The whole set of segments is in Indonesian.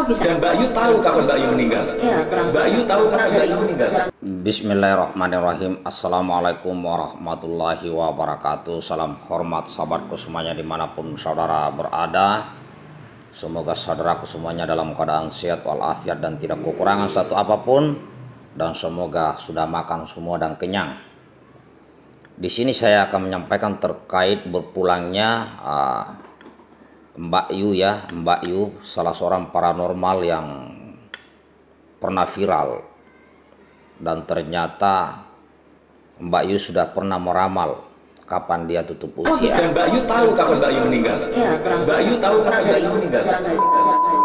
bisa dan Mbak Yu tahu kapan Mbak Yu meninggal ya, Mbak Yu tahu kapan Mbak Yu meninggal Bismillahirrahmanirrahim Assalamualaikum warahmatullahi wabarakatuh Salam hormat sahabatku semuanya dimanapun saudara berada Semoga saudaraku semuanya dalam keadaan sehat walafiat dan tidak kekurangan satu apapun dan semoga sudah makan semua dan kenyang. Di sini saya akan menyampaikan terkait berpulangnya uh, Mbak Yu ya, Mbak Yu salah seorang paranormal yang pernah viral dan ternyata Mbak Yu sudah pernah meramal kapan dia tutup usia. Oh, Mbak Yu tahu kapan Mbak Yu meninggal. Ya, Mbak Yu tahu kapan Mbak Yu meninggal.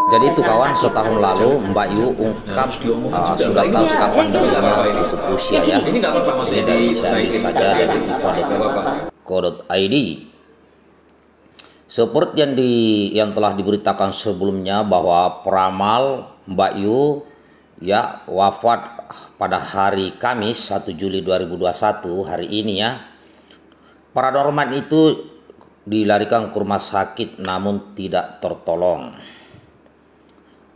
Jadi itu kawan setahun lalu Mbak Yu ungkap uh, sudah tahu kapan dirinya tutup usia ya. Ini dari saya saja dari ID. Seperti yang di yang telah diberitakan sebelumnya bahwa peramal Mbak Yu ya wafat pada hari Kamis 1 Juli 2021 hari ini ya. Para dorman itu dilarikan ke rumah sakit namun tidak tertolong.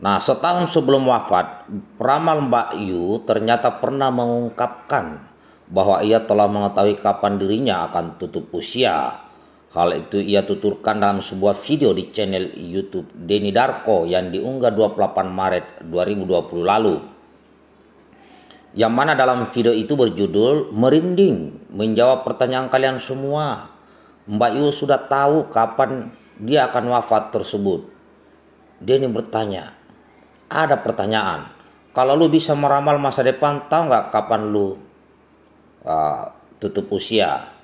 Nah, setahun sebelum wafat, Pramal Mbak Yu ternyata pernah mengungkapkan bahwa ia telah mengetahui kapan dirinya akan tutup usia Hal itu ia tuturkan dalam sebuah video di channel YouTube Denny Darko yang diunggah 28 Maret 2020 lalu. Yang mana dalam video itu berjudul Merinding menjawab pertanyaan kalian semua. Mbak Yu sudah tahu kapan dia akan wafat tersebut. Denny bertanya, ada pertanyaan. Kalau lu bisa meramal masa depan, tahu nggak kapan lu uh, tutup usia?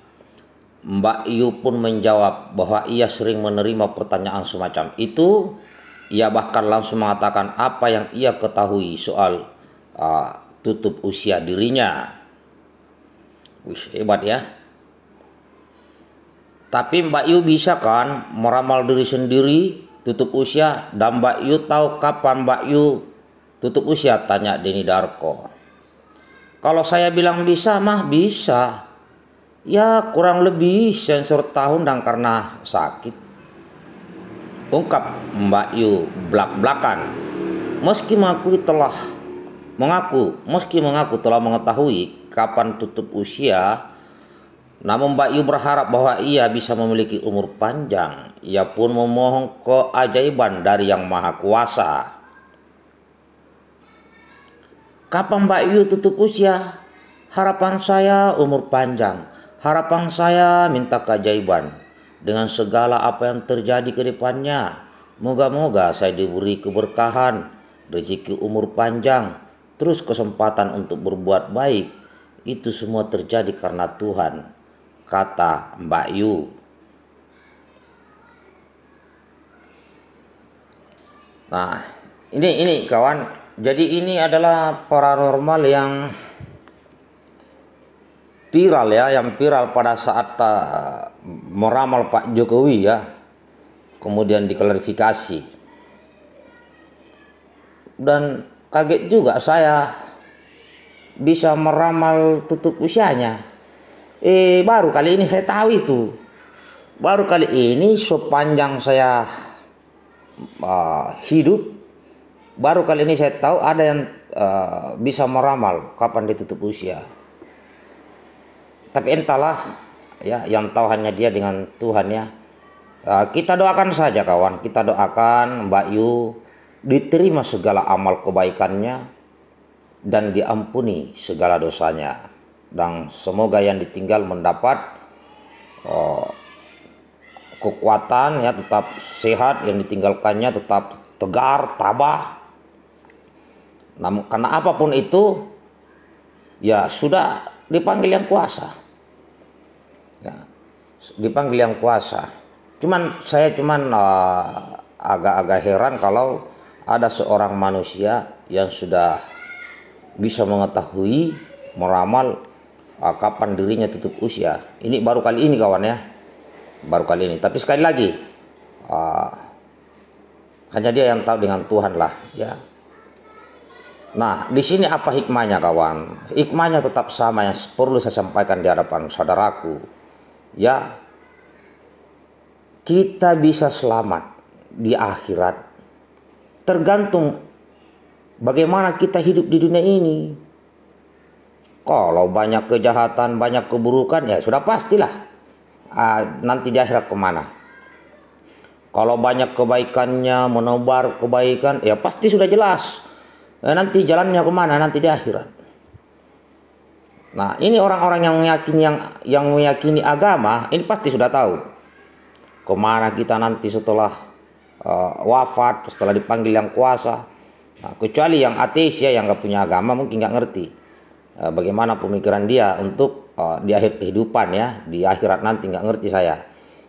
Mbak Yu pun menjawab bahwa ia sering menerima pertanyaan semacam itu. Ia bahkan langsung mengatakan apa yang ia ketahui soal uh, tutup usia dirinya. Wih, hebat ya. Tapi Mbak Yu bisa kan meramal diri sendiri tutup usia dan Mbak Yu tahu kapan Mbak Yu tutup usia tanya Deni Darko. Kalau saya bilang bisa mah bisa ya kurang lebih sensor tahun dan karena sakit ungkap Mbak Yu blak-blakan. Meski mengakui telah mengaku, meski mengaku telah mengetahui kapan tutup usia, namun Mbak Yu berharap bahwa ia bisa memiliki umur panjang. Ia pun memohon keajaiban dari Yang Maha Kuasa. Kapan Mbak Yu tutup usia? Harapan saya umur panjang. Harapan saya minta keajaiban dengan segala apa yang terjadi ke depannya. Moga-moga saya diberi keberkahan, rezeki umur panjang, terus kesempatan untuk berbuat baik. Itu semua terjadi karena Tuhan, kata Mbak Yu. Nah, ini ini kawan. Jadi ini adalah paranormal yang viral ya, yang viral pada saat uh, meramal Pak Jokowi ya, kemudian diklarifikasi. Dan kaget juga saya bisa meramal tutup usianya. Eh baru kali ini saya tahu itu. Baru kali ini sepanjang saya uh, hidup, baru kali ini saya tahu ada yang uh, bisa meramal kapan ditutup usia tapi entahlah ya yang tahu hanya dia dengan Tuhan ya uh, kita doakan saja kawan kita doakan Mbak Yu diterima segala amal kebaikannya dan diampuni segala dosanya dan semoga yang ditinggal mendapat uh, kekuatan ya tetap sehat yang ditinggalkannya tetap tegar tabah namun karena apapun itu ya sudah dipanggil yang kuasa. Ya, dipanggil yang kuasa. Cuman saya cuman eh, agak-agak uh, heran kalau ada seorang manusia yang sudah bisa mengetahui, meramal uh, kapan dirinya tutup usia. Ini baru kali ini kawan ya, baru kali ini. Tapi sekali lagi, uh, hanya dia yang tahu dengan Tuhan lah ya. Nah, di sini apa hikmahnya kawan? Hikmahnya tetap sama yang perlu saya sampaikan di hadapan saudaraku. Ya, kita bisa selamat di akhirat tergantung bagaimana kita hidup di dunia ini. Kalau banyak kejahatan, banyak keburukan, ya sudah pastilah uh, nanti di akhirat kemana. Kalau banyak kebaikannya, menebar kebaikan, ya pasti sudah jelas Eh, nanti jalannya kemana nanti di akhirat nah ini orang-orang yang meyakini yang yang meyakini agama ini pasti sudah tahu kemana kita nanti setelah uh, wafat setelah dipanggil yang kuasa nah, kecuali yang ateis ya yang nggak punya agama mungkin nggak ngerti uh, bagaimana pemikiran dia untuk uh, di akhir kehidupan ya di akhirat nanti nggak ngerti saya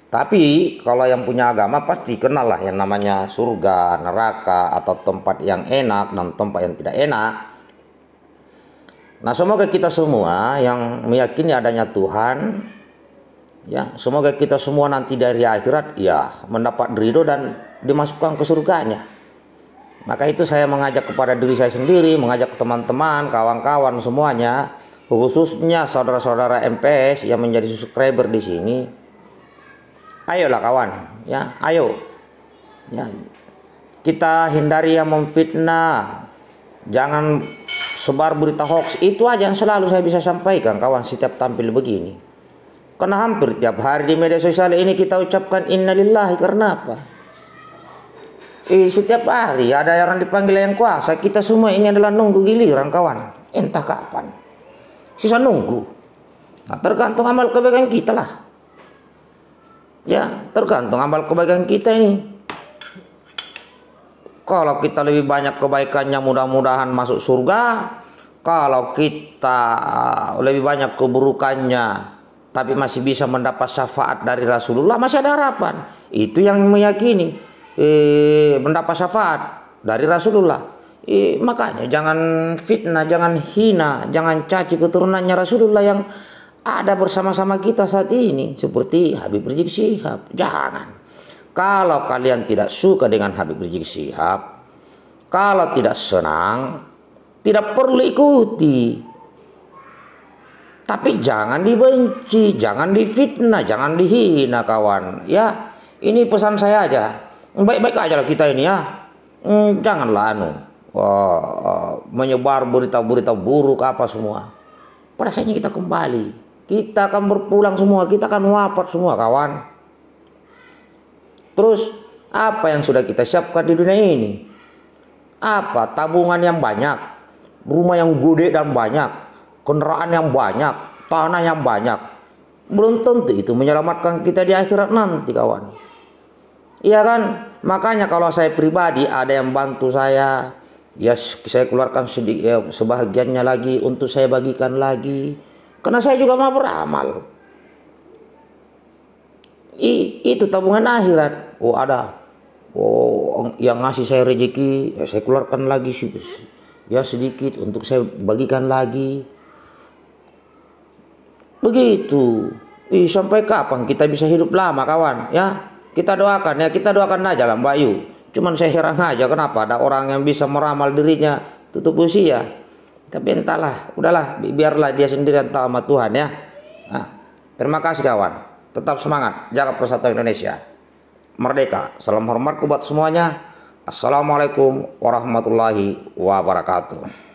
tapi kalau yang punya agama pasti kenal lah yang namanya surga, neraka, atau tempat yang enak dan tempat yang tidak enak. Nah semoga kita semua yang meyakini adanya Tuhan, ya semoga kita semua nanti dari akhirat ya mendapat ridho dan dimasukkan ke surganya. Maka itu saya mengajak kepada diri saya sendiri, mengajak teman-teman, kawan-kawan semuanya, khususnya saudara-saudara MPS yang menjadi subscriber di sini, ayolah kawan ya ayo ya kita hindari yang memfitnah jangan sebar berita hoax itu aja yang selalu saya bisa sampaikan kawan setiap tampil begini karena hampir tiap hari di media sosial ini kita ucapkan innalillahi karena apa eh, setiap hari ada yang dipanggil yang kuasa kita semua ini adalah nunggu giliran kawan entah kapan sisa nunggu nah, tergantung amal kebaikan kita lah Ya, tergantung amal kebaikan kita ini. Kalau kita lebih banyak kebaikannya mudah-mudahan masuk surga. Kalau kita uh, lebih banyak keburukannya tapi masih bisa mendapat syafaat dari Rasulullah masih ada harapan. Itu yang meyakini eh, mendapat syafaat dari Rasulullah. Eh, makanya jangan fitnah, jangan hina, jangan caci keturunannya Rasulullah yang ada bersama-sama kita saat ini seperti Habib Rizik Sihab. Jangan. Kalau kalian tidak suka dengan Habib Rizik Sihab, kalau tidak senang, tidak perlu ikuti. Tapi jangan dibenci, jangan difitnah, jangan dihina kawan. Ya, ini pesan saya aja. Baik-baik aja lah kita ini ya. Hmm, janganlah anu oh, menyebar berita-berita buruk apa semua. Pada saatnya kita kembali kita akan berpulang semua, kita akan wafat semua kawan. Terus apa yang sudah kita siapkan di dunia ini? Apa? Tabungan yang banyak, rumah yang gede dan banyak, kendaraan yang banyak, tanah yang banyak. Belum tentu itu menyelamatkan kita di akhirat nanti kawan. Iya kan? Makanya kalau saya pribadi ada yang bantu saya, ya saya keluarkan sedikit ya, sebahagiannya lagi untuk saya bagikan lagi karena saya juga mau beramal. I, itu tabungan akhirat. Oh ada. Oh yang ngasih saya rezeki, ya saya keluarkan lagi ya sedikit untuk saya bagikan lagi. Begitu. Ih, sampai kapan kita bisa hidup lama kawan ya? Kita doakan ya, kita doakan aja lah Mbak Yu. Cuman saya heran aja kenapa ada orang yang bisa meramal dirinya tutup usia. Tapi entahlah, udahlah, biarlah dia sendiri tahu sama Tuhan ya. Nah, terima kasih kawan. Tetap semangat, jaga persatuan Indonesia. Merdeka. Salam hormatku buat semuanya. Assalamualaikum warahmatullahi wabarakatuh.